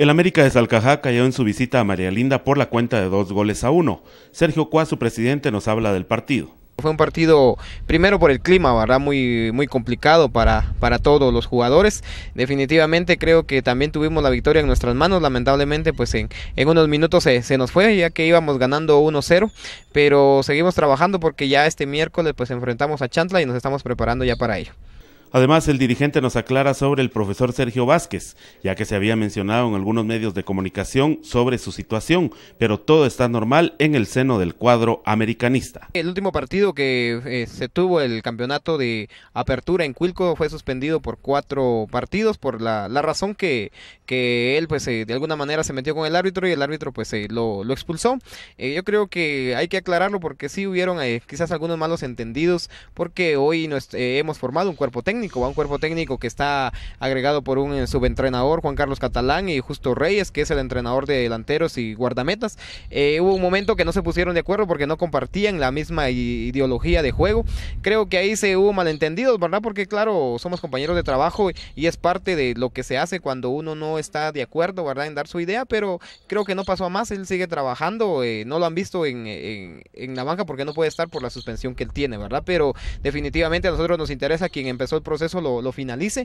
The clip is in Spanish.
El América de Salcajá cayó en su visita a María Linda por la cuenta de dos goles a uno. Sergio Cuá, su presidente, nos habla del partido. Fue un partido, primero por el clima, ¿verdad? Muy, muy complicado para, para todos los jugadores. Definitivamente creo que también tuvimos la victoria en nuestras manos. Lamentablemente, pues en, unos minutos se, se, nos fue, ya que íbamos ganando 1-0. Pero seguimos trabajando porque ya este miércoles pues enfrentamos a Chantla y nos estamos preparando ya para ello. Además, el dirigente nos aclara sobre el profesor Sergio Vázquez, ya que se había mencionado en algunos medios de comunicación sobre su situación, pero todo está normal en el seno del cuadro americanista. El último partido que eh, se tuvo el campeonato de apertura en Cuilco fue suspendido por cuatro partidos por la, razón que, que él pues eh, de alguna manera se metió con el árbitro y el árbitro pues eh, lo, expulsó. yo creo que hay que aclararlo porque sí hubieron quizás algunos malos entendidos porque hoy hemos formado un cuerpo técnico un cuerpo técnico que está agregado por un eh, subentrenador, Juan Carlos Catalán y Justo Reyes, que es el entrenador de delanteros y guardametas. Eh, hubo un momento que no se pusieron de acuerdo porque no compartían la misma ideología de juego. Creo que ahí se hubo malentendidos, ¿verdad? Porque claro, somos compañeros de trabajo y es parte de lo que se hace cuando uno no está de acuerdo, ¿verdad? En dar su idea, pero creo que no pasó a más, él sigue trabajando, eh, no lo han visto en, la banca porque no puede estar por la suspensión que él tiene, ¿verdad? Pero definitivamente a nosotros nos interesa quien empezó el proceso lo, finalice